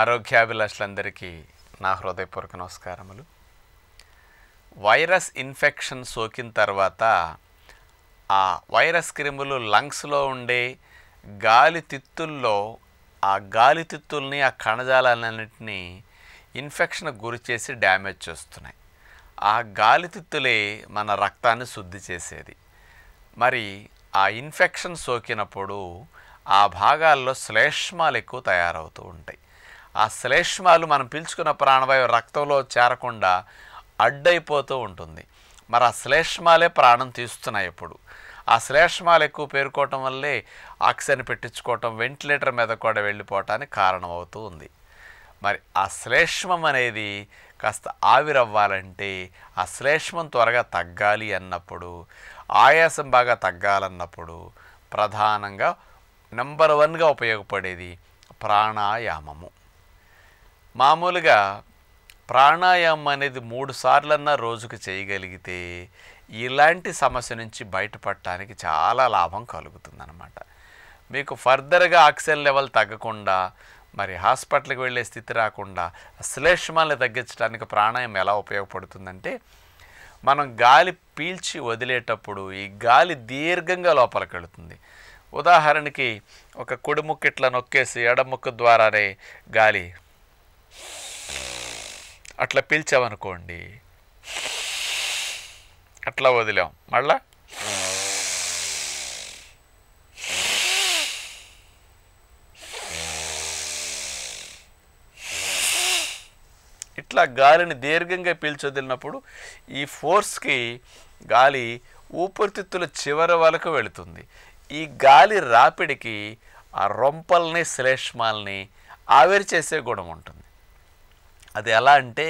ఆరోగ్యాభిలాషులందరికీ నా హృదయపూర్వక నమస్కారములు వైరస్ ఇన్ఫెక్షన్ సోకిన తర్వాత ఆ వైరస్ క్రిములు లంగ్స్లో ఉండే గాలి తిత్తుల్లో ఆ గాలి తిత్తుల్ని ఆ కణజాలన్నింటినీ ఇన్ఫెక్షన్ గురి చేసి డ్యామేజ్ చేస్తున్నాయి ఆ గాలి తిత్తులే మన రక్తాన్ని శుద్ధి చేసేది మరి ఆ ఇన్ఫెక్షన్ సోకినప్పుడు ఆ భాగాల్లో శ్లేష్మాలు ఎక్కువ తయారవుతూ ఉంటాయి ఆ శ్లేష్మాలు మనం పీల్చుకున్న ప్రాణవాయువు రక్తంలో చేరకుండా అడ్డైపోతూ ఉంటుంది మరి ఆ శ్లేష్మాలే ప్రాణం తీస్తున్నాయి ఇప్పుడు ఆ శ్లేష్మాలు ఎక్కువ పేరుకోవటం వల్లే ఆక్సిజన్ పెట్టించుకోవటం వెంటిలేటర్ మీద కూడా వెళ్ళిపోవటానికి కారణమవుతూ ఉంది మరి ఆ శ్లేష్మం అనేది కాస్త ఆవిరవ్వాలంటే ఆ శ్లేష్మం త్వరగా తగ్గాలి అన్నప్పుడు ఆయాసం బాగా తగ్గాలన్నప్పుడు ప్రధానంగా నెంబర్ వన్గా ఉపయోగపడేది ప్రాణాయామము మామూలుగా ప్రాణాయామం అనేది మూడు సార్లన్నా రోజుకు చేయగలిగితే ఇలాంటి సమస్య నుంచి బయటపడటానికి చాలా లాభం కలుగుతుందన్నమాట మీకు ఫర్దర్గా ఆక్సిజన్ లెవెల్ తగ్గకుండా మరి హాస్పిటల్కి వెళ్ళే స్థితి రాకుండా శ్లేష్మాలను తగ్గించడానికి ప్రాణాయామం ఎలా ఉపయోగపడుతుందంటే మనం గాలి పీల్చి వదిలేటప్పుడు ఈ గాలి దీర్ఘంగా లోపలికి వెళుతుంది ఉదాహరణకి ఒక కుడిముక్కు ఇట్లా నొక్కేసి ఎడముక్క ద్వారానే గాలి అట్లా పీల్చామనుకోండి అట్లా వదిలాం మళ్ళా ఇట్లా గాలిని దీర్ఘంగా పీల్చొదిలినప్పుడు ఈ ఫోర్స్కి గాలి ఊపిరితిత్తుల చివర వరకు వెళుతుంది ఈ గాలి రాపిడికి ఆ రొంపల్ని శ్లేష్మాల్ని ఆవిరి చేసే గుణం ఉంటుంది అది ఎలా అంటే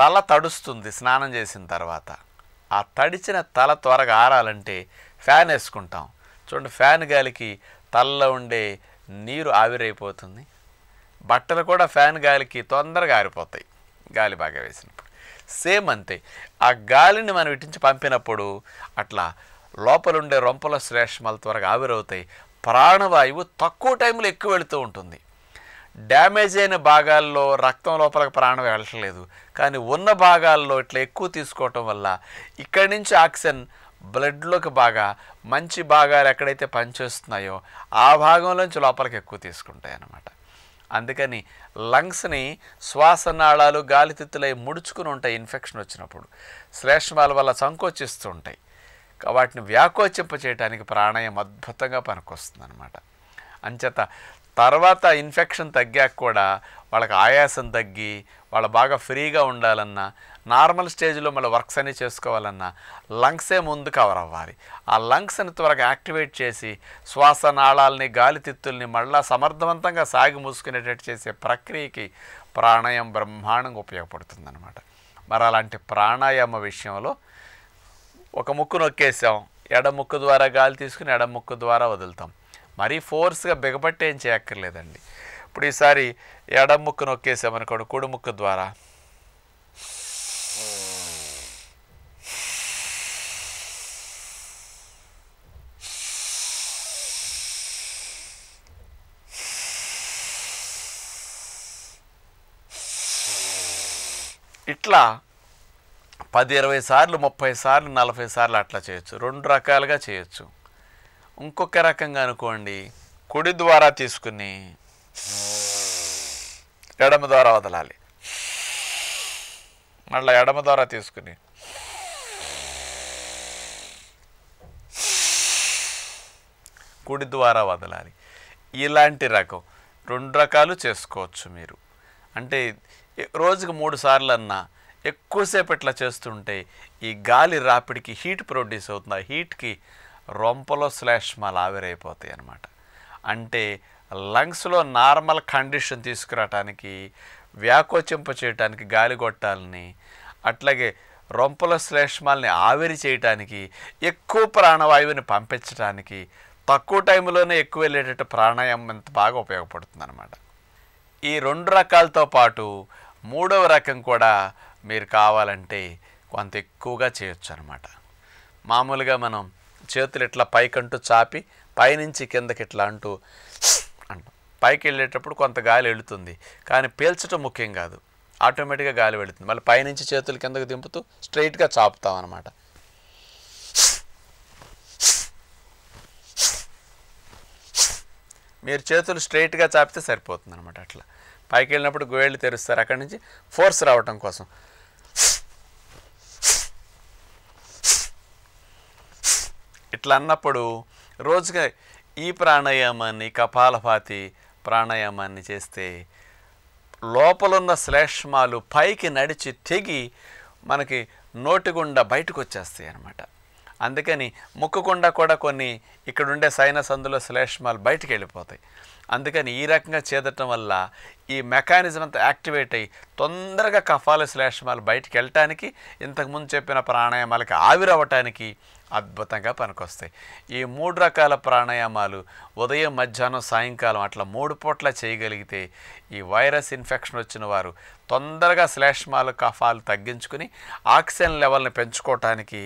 తల తడుస్తుంది స్నానం చేసిన తర్వాత ఆ తడిచిన తల త్వరగా ఆరాలంటే ఫ్యాన్ వేసుకుంటాం చూడండి ఫ్యాన్ గాలికి తలలో ఉండే నీరు ఆవిరైపోతుంది బట్టలు కూడా ఫ్యాన్ గాలికి తొందరగా ఆరిపోతాయి గాలి బాగా వేసినప్పుడు సేమ్ అంతే ఆ గాలిని మనం ఇటించి పంపినప్పుడు అట్లా ఉండే రొంపల శ్లేష్మాలు త్వరగా ఆవిరవుతాయి ప్రాణవాయువు తక్కువ టైంలో ఎక్కువ వెళుతూ ఉంటుంది డ్యామేజ్ అయిన భాగాల్లో రక్తం లోపలికి ప్రాణం వెళ్ళట్లేదు కానీ ఉన్న భాగాల్లో ఇట్లా ఎక్కువ తీసుకోవటం వల్ల ఇక్కడి నుంచి ఆక్సిజన్ బ్లడ్లోకి బాగా మంచి భాగాలు ఎక్కడైతే పనిచేస్తున్నాయో ఆ భాగంలోంచి లోపలికి ఎక్కువ తీసుకుంటాయి అన్నమాట అందుకని లంగ్స్ని శ్వాసనాళాలు గాలితిత్తులై ముడుచుకుని ఉంటాయి ఇన్ఫెక్షన్ వచ్చినప్పుడు శ్లేష్మాల వల్ల సంకోచిస్తూ ఉంటాయి వాటిని వ్యాకోచింప చేయడానికి ప్రాణాయం అద్భుతంగా పనికొస్తుంది అనమాట అంచేత తర్వాత ఇన్ఫెక్షన్ తగ్గాక కూడా వాళ్ళకి ఆయాసం తగ్గి వాళ్ళు బాగా ఫ్రీగా ఉండాలన్నా నార్మల్ స్టేజ్లో మళ్ళీ వర్క్స్ అన్నీ చేసుకోవాలన్నా లంగ్సే ముందు కవర్ అవ్వాలి ఆ లంగ్స్ని త్వరగా యాక్టివేట్ చేసి శ్వాస నాళాలని గాలితిత్తుల్ని మళ్ళా సమర్థవంతంగా సాగి మూసుకునేటట్టు చేసే ప్రక్రియకి ప్రాణాయామ బ్రహ్మాండంగా ఉపయోగపడుతుందన్నమాట మరి అలాంటి ప్రాణాయామ విషయంలో ఒక ముక్కు నొక్కేసాం ఎడముక్కు ద్వారా గాలి తీసుకుని ఎడముక్కు ద్వారా వదులుతాం మరీ ఫోర్స్గా బిగబట్టి ఏం చేయక్కర్లేదండి ఇప్పుడు ఈసారి ఎడముక్కు ముక్కు నొక్కేసామనుకోండి కుడి ముక్కు ద్వారా ఇట్లా పది ఇరవై సార్లు ముప్పై సార్లు నలభై సార్లు అట్లా చేయొచ్చు రెండు రకాలుగా చేయొచ్చు ఇంకొక రకంగా అనుకోండి కుడి ద్వారా తీసుకుని ఎడమ ద్వారా వదలాలి మళ్ళీ ఎడమ ద్వారా తీసుకుని కుడి ద్వారా వదలాలి ఇలాంటి రకం రెండు రకాలు చేసుకోవచ్చు మీరు అంటే రోజుకు మూడు సార్లు అన్నా ఎక్కువసేపు ఇట్లా చేస్తుంటే ఈ గాలి రాపిడికి హీట్ ప్రొడ్యూస్ అవుతుంది ఆ హీట్కి రొంపలో శ్లేష్మాలు ఆవిరైపోతాయి అనమాట అంటే లంగ్స్లో నార్మల్ కండిషన్ తీసుకురావటానికి వ్యాకోచింప చేయటానికి గాలి కొట్టాలని అట్లాగే రొంపల శ్లేష్మాలని ఆవిరి చేయటానికి ఎక్కువ ప్రాణవాయువుని పంపించడానికి తక్కువ టైంలోనే ఎక్కువ వెళ్ళేటట్టు ప్రాణాయామం ఎంత బాగా ఉపయోగపడుతుంది అనమాట ఈ రెండు రకాలతో పాటు మూడవ రకం కూడా మీరు కావాలంటే కొంత ఎక్కువగా చేయొచ్చు అనమాట మామూలుగా మనం చేతులు ఇట్లా పైకంటూ చాపి పైనుంచి కిందకి ఇట్లా అంటూ అంటాం పైకి వెళ్ళేటప్పుడు కొంత గాలి వెళుతుంది కానీ పీల్చడం ముఖ్యం కాదు ఆటోమేటిక్గా గాలి వెళుతుంది మళ్ళీ పైనుంచి చేతులు కిందకు దింపుతూ స్ట్రైట్గా చాపుతాం అనమాట మీరు చేతులు స్ట్రైట్గా చాపితే సరిపోతుంది అనమాట అట్లా పైకి వెళ్ళినప్పుడు గోళ్ళు తెరుస్తారు అక్కడి నుంచి ఫోర్స్ రావటం కోసం ఇట్లా అన్నప్పుడు రోజుగా ఈ ప్రాణాయామాన్ని కపాలభాతి ప్రాణాయామాన్ని చేస్తే లోపలున్న శ్లేష్మాలు పైకి నడిచి తెగి మనకి గుండా బయటకు వచ్చేస్తాయి అన్నమాట అందుకని ముక్కుకుండా కూడా కొన్ని ఇక్కడుండే సైనస్ అందులో శ్లేష్మాలు బయటకు వెళ్ళిపోతాయి అందుకని ఈ రకంగా చేదటం వల్ల ఈ మెకానిజం అంతా యాక్టివేట్ అయ్యి తొందరగా కఫాల శ్లేష్మాలు బయటికి వెళ్ళటానికి ఇంతకుముందు చెప్పిన ప్రాణాయామాలకి ఆవిరవ్వటానికి అద్భుతంగా పనికొస్తాయి ఈ మూడు రకాల ప్రాణాయామాలు ఉదయం మధ్యాహ్నం సాయంకాలం అట్లా మూడు పూట్ల చేయగలిగితే ఈ వైరస్ ఇన్ఫెక్షన్ వచ్చిన వారు తొందరగా శ్లేష్మాలు కఫాలు తగ్గించుకుని ఆక్సిజన్ లెవెల్ని పెంచుకోవటానికి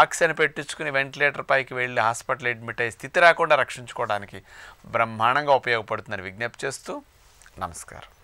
ఆక్సిజన్ పెట్టించుకుని వెంటిలేటర్ పైకి వెళ్ళి హాస్పిటల్ అడ్మిట్ అయ్యే స్థితి రాకుండా రక్షించుకోవడానికి బ్రహ్మాండంగా ఉపయోగం ఉపయోగపడుతుందని విజ్ఞప్తి చేస్తూ నమస్కారం